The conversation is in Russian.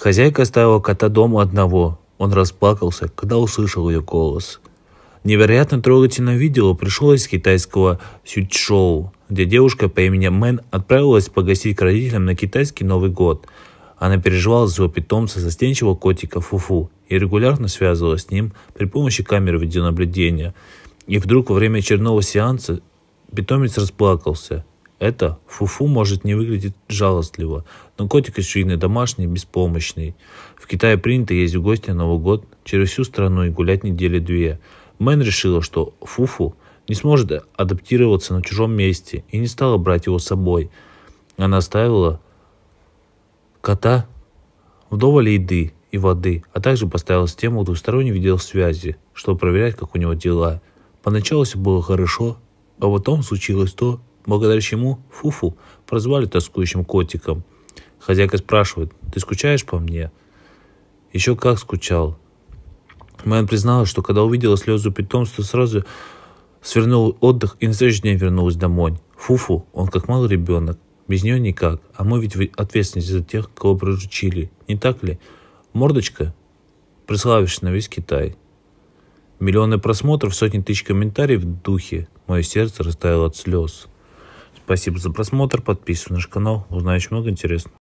Хозяйка оставила кота дома одного. Он расплакался, когда услышал ее голос. Невероятно трогательное видео пришло из китайского сють-шоу, где девушка по имени Мэн отправилась погостить к родителям на китайский Новый год. Она переживала за своего питомца застенчивого котика Фуфу и регулярно связывалась с ним при помощи камеры видеонаблюдения. И вдруг во время очередного сеанса питомец расплакался – это фуфу может не выглядеть жалостливо, но котик еще и не домашний, беспомощный. В Китае принято есть в гости на Новый год через всю страну и гулять недели две. Мэн решила, что фуфу не сможет адаптироваться на чужом месте и не стала брать его с собой. Она оставила кота вдоволь еды и воды, а также поставила с систему видел связи, чтобы проверять, как у него дела. Поначалу все было хорошо, а потом случилось то, благодаря чему Фуфу прозвали тоскующим котиком. Хозяйка спрашивает, ты скучаешь по мне? Еще как скучал. Мэн призналась, что когда увидела слезу питомства, сразу свернул отдых и на следующий день вернулась домой. Фуфу, он как малый ребенок. Без нее никак, а мы ведь ответственны за тех, кого приручили, не так ли? Мордочка, прославишься на весь Китай. Миллионы просмотров, сотни тысяч комментариев в духе. Мое сердце растаяло от слез. Спасибо за просмотр, подписывайся на наш канал, узнаешь много интересного.